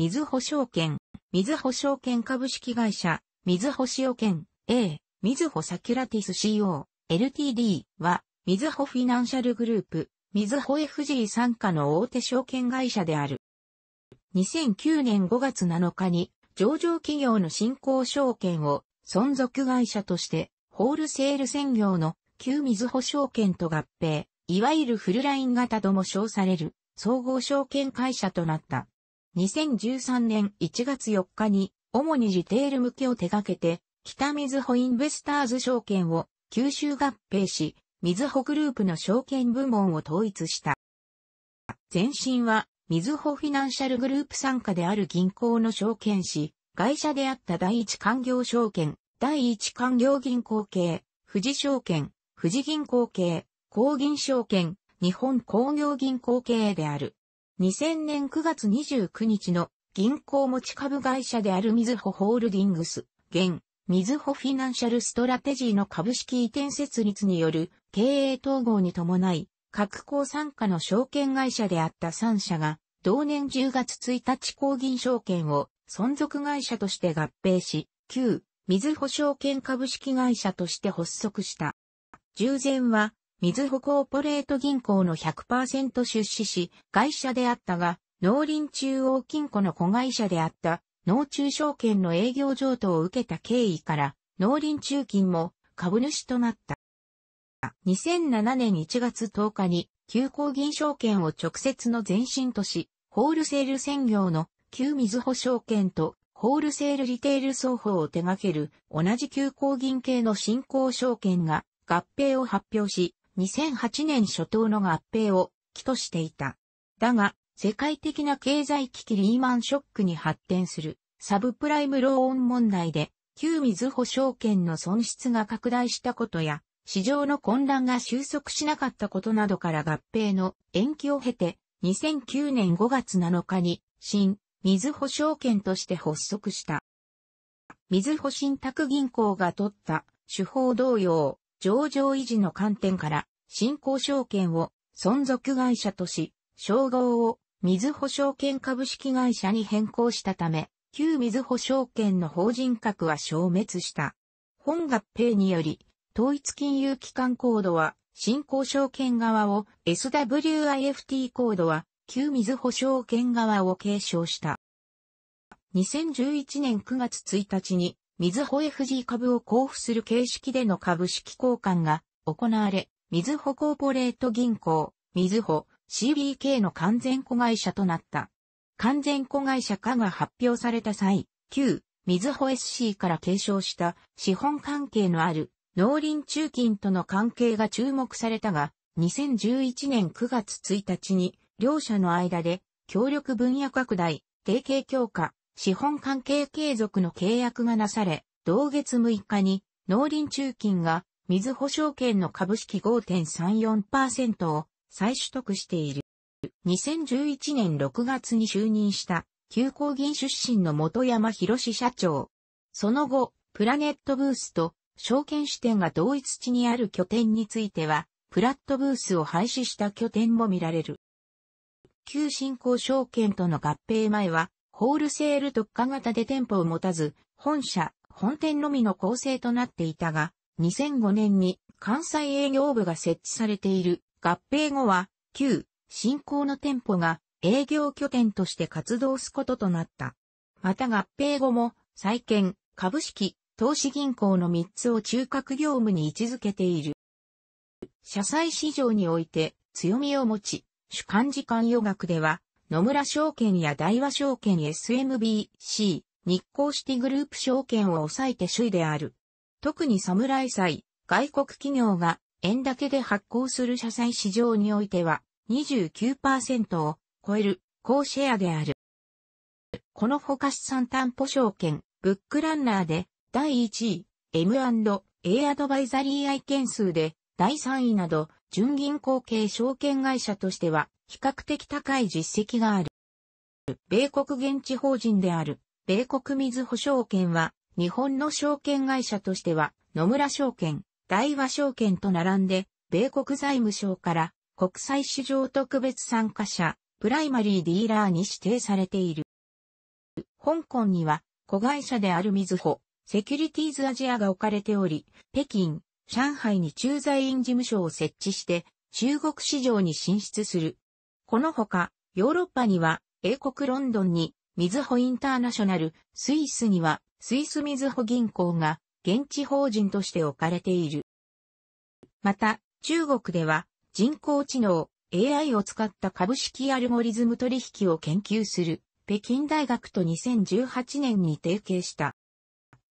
水保証券、水保証券株式会社、水保証券、A、水保サキュラティス CO、LTD は、水保フィナンシャルグループ、水保 FG 参加の大手証券会社である。2009年5月7日に、上場企業の新興証券を存続会社として、ホールセール専業の旧水保証券と合併、いわゆるフルライン型とも称される、総合証券会社となった。2013年1月4日に、主にリテール向けを手掛けて、北水穂インベスターズ証券を吸収合併し、水穂グループの証券部門を統一した。前身は、水穂フィナンシャルグループ参加である銀行の証券し、会社であった第一官業証券、第一官業銀行系、富士証券、富士銀行系、工銀証券、日本工業銀行系である。2000年9月29日の銀行持ち株会社であるみずほホールディングス、現、みずほフィナンシャルストラテジーの株式移転設立による経営統合に伴い、各行参加の証券会社であった3社が、同年10月1日公銀証券を存続会社として合併し、旧、みずほ証券株式会社として発足した。従前は、水保コーポレート銀行の100%出資し、会社であったが、農林中央金庫の子会社であった、農中証券の営業譲渡を受けた経緯から、農林中金も株主となった。2007年1月10日に、旧工銀証券を直接の前身とし、ホールセール専業の旧水保証券とホールセールリテール双方を手掛ける同じ旧工銀系の新興証券が合併を発表し、2008年初頭の合併を起としていた。だが、世界的な経済危機リーマンショックに発展するサブプライムローン問題で、旧水保証券の損失が拡大したことや、市場の混乱が収束しなかったことなどから合併の延期を経て、2009年5月7日に、新、水保証券として発足した。水保信託銀行が取った手法同様、上場維持の観点から、新興証券を存続会社とし、称号を水保証券株式会社に変更したため、旧水保証券の法人格は消滅した。本合併により、統一金融機関コードは、新興証券側を、SWIFT コードは、旧水保証券側を継承した。2011年9月1日に、水穂 FG 株を交付する形式での株式交換が行われ、水穂コーポレート銀行、水穂 CBK の完全子会社となった。完全子会社化が発表された際、旧、水穂 SC から継承した資本関係のある農林中金との関係が注目されたが、2011年9月1日に両社の間で協力分野拡大、提携強化、資本関係継続の契約がなされ、同月6日に農林中金が水保証券の株式5.34%を再取得している。2011年6月に就任した旧工銀出身の元山博士社長。その後、プラネットブースと証券支店が同一地にある拠点については、プラットブースを廃止した拠点も見られる。旧新興証券との合併前は、ホールセール特化型で店舗を持たず、本社、本店のみの構成となっていたが、2005年に関西営業部が設置されている合併後は、旧、新興の店舗が営業拠点として活動すこととなった。また合併後も、債券、株式、投資銀行の3つを中核業務に位置づけている。社債市場において強みを持ち、主幹事官予学では、野村証券や大和証券 SMBC、日光シティグループ証券を抑えて首位である。特に侍債、外国企業が円だけで発行する社債市場においては29%を超える高シェアである。この他資産担保証券、ブックランナーで第1位、M&A アドバイザリー愛件数で第3位など純銀行系証券会社としては比較的高い実績がある。米国現地法人である、米国水保証券は、日本の証券会社としては、野村証券、大和証券と並んで、米国財務省から国際市場特別参加者、プライマリーディーラーに指定されている。香港には、子会社である水保、セキュリティーズアジアが置かれており、北京、上海に駐在員事務所を設置して、中国市場に進出する。このほか、ヨーロッパには、英国ロンドンに、水保インターナショナル、スイスには、スイス水保銀行が、現地法人として置かれている。また、中国では、人工知能、AI を使った株式アルゴリズム取引を研究する、北京大学と2018年に提携した。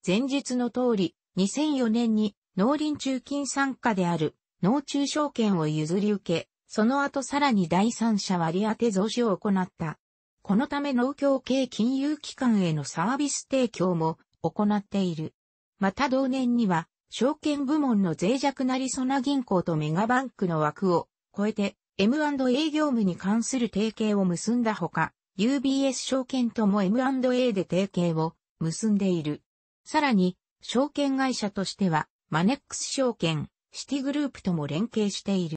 前述の通り、2004年に農林中金参加である農中証券を譲り受け、その後さらに第三者割当増資を行った。このため農協系金融機関へのサービス提供も行っている。また同年には、証券部門の脆弱なりそな銀行とメガバンクの枠を超えて M&A 業務に関する提携を結んだほか、UBS 証券とも M&A で提携を結んでいる。さらに、証券会社としては、マネックス証券、シティグループとも連携している。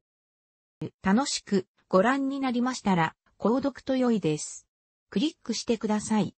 楽しくご覧になりましたら、購読と良いです。クリックしてください。